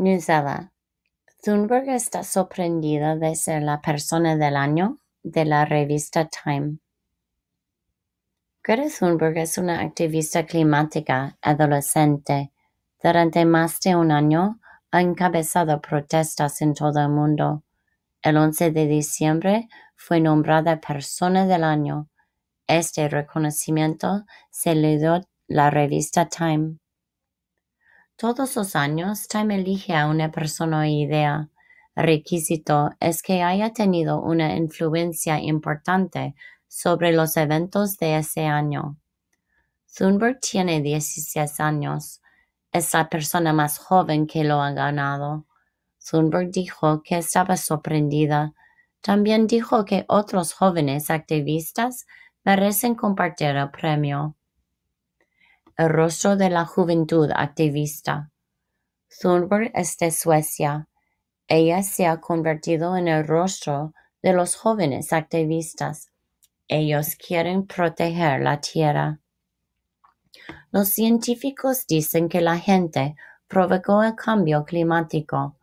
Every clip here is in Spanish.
Newsela. Thunberg está sorprendida de ser la persona del año de la revista Time. Greta Thunberg es una activista climática adolescente. Durante más de un año ha encabezado protestas en todo el mundo. El 11 de diciembre fue nombrada Persona del Año. Este reconocimiento se le dio la revista Time. Todos los años, Time elige a una persona o idea. requisito es que haya tenido una influencia importante sobre los eventos de ese año. Thunberg tiene 16 años. Es la persona más joven que lo ha ganado. Thunberg dijo que estaba sorprendida. También dijo que otros jóvenes activistas merecen compartir el premio el rostro de la juventud activista. Thunberg es de Suecia. Ella se ha convertido en el rostro de los jóvenes activistas. Ellos quieren proteger la Tierra. Los científicos dicen que la gente provocó el cambio climático.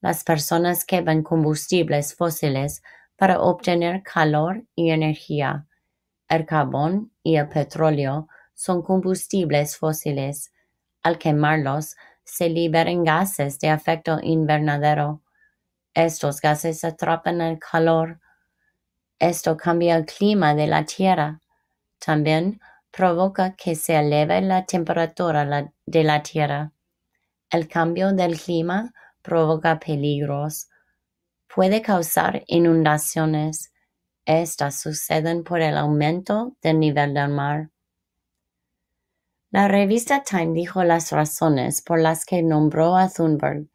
Las personas queman combustibles fósiles para obtener calor y energía. El carbón y el petróleo son combustibles fósiles. Al quemarlos, se liberan gases de efecto invernadero. Estos gases atrapan el calor. Esto cambia el clima de la Tierra. También provoca que se eleve la temperatura de la Tierra. El cambio del clima provoca peligros. Puede causar inundaciones. Estas suceden por el aumento del nivel del mar. La revista Time dijo las razones por las que nombró a Thunberg.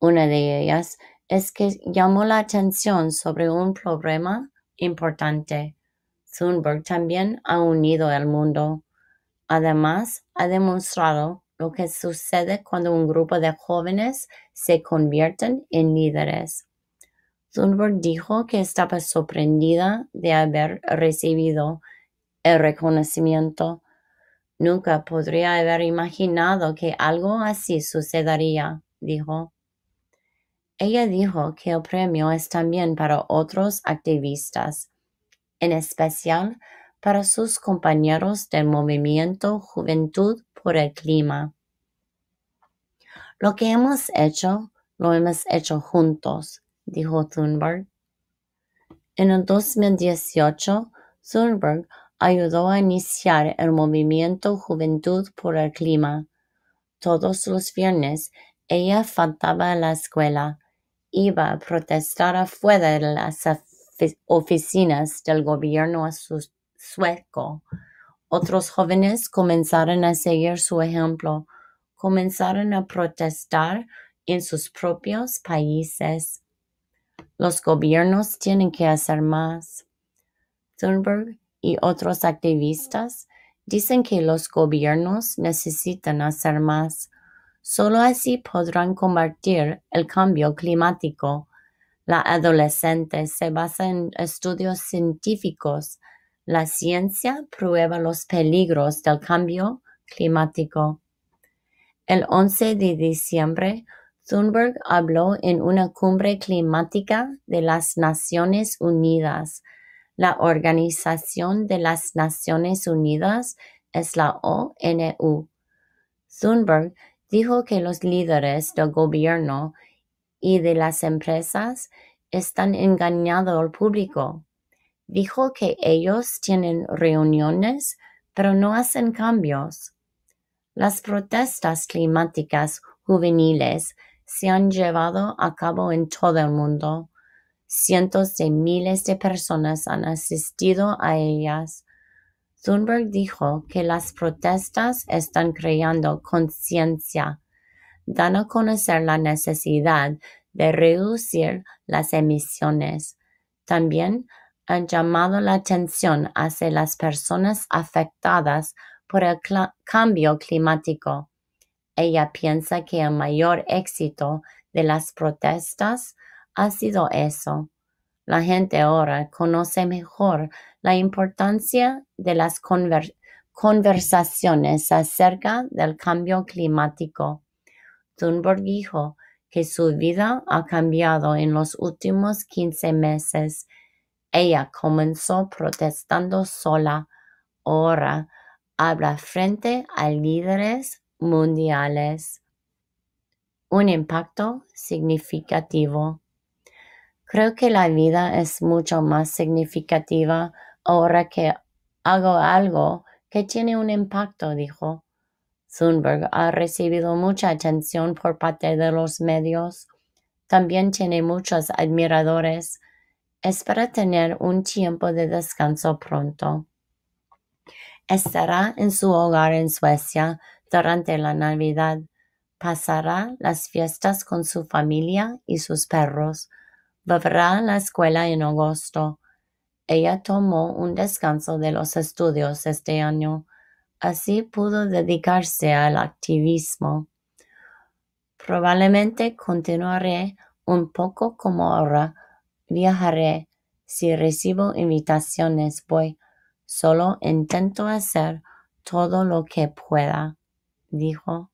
Una de ellas es que llamó la atención sobre un problema importante. Thunberg también ha unido al mundo. Además, ha demostrado lo que sucede cuando un grupo de jóvenes se convierten en líderes. Thunberg dijo que estaba sorprendida de haber recibido el reconocimiento Nunca podría haber imaginado que algo así sucedería, dijo. Ella dijo que el premio es también para otros activistas, en especial para sus compañeros del movimiento Juventud por el Clima. Lo que hemos hecho, lo hemos hecho juntos, dijo Thunberg. En el 2018, Thunberg ayudó a iniciar el movimiento Juventud por el Clima. Todos los viernes ella faltaba a la escuela, iba a protestar afuera de las oficinas del gobierno sueco. Otros jóvenes comenzaron a seguir su ejemplo, comenzaron a protestar en sus propios países. Los gobiernos tienen que hacer más. Thunberg y otros activistas dicen que los gobiernos necesitan hacer más. Solo así podrán combatir el cambio climático. La adolescente se basa en estudios científicos. La ciencia prueba los peligros del cambio climático. El 11 de diciembre, Thunberg habló en una cumbre climática de las Naciones Unidas la Organización de las Naciones Unidas es la ONU. Thunberg dijo que los líderes del gobierno y de las empresas están engañando al público. Dijo que ellos tienen reuniones pero no hacen cambios. Las protestas climáticas juveniles se han llevado a cabo en todo el mundo. Cientos de miles de personas han asistido a ellas. Thunberg dijo que las protestas están creando conciencia, dan a conocer la necesidad de reducir las emisiones. También han llamado la atención hacia las personas afectadas por el cambio climático. Ella piensa que el mayor éxito de las protestas ha sido eso. La gente ahora conoce mejor la importancia de las conversaciones acerca del cambio climático. Thunberg dijo que su vida ha cambiado en los últimos 15 meses. Ella comenzó protestando sola. Ahora habla frente a líderes mundiales. Un impacto significativo. Creo que la vida es mucho más significativa ahora que hago algo que tiene un impacto, dijo. Sundberg ha recibido mucha atención por parte de los medios. También tiene muchos admiradores. Espera tener un tiempo de descanso pronto. Estará en su hogar en Suecia durante la Navidad. Pasará las fiestas con su familia y sus perros volverá a la escuela en agosto. Ella tomó un descanso de los estudios este año, así pudo dedicarse al activismo. Probablemente continuaré un poco como ahora. Viajaré. Si recibo invitaciones, voy. Solo intento hacer todo lo que pueda, dijo.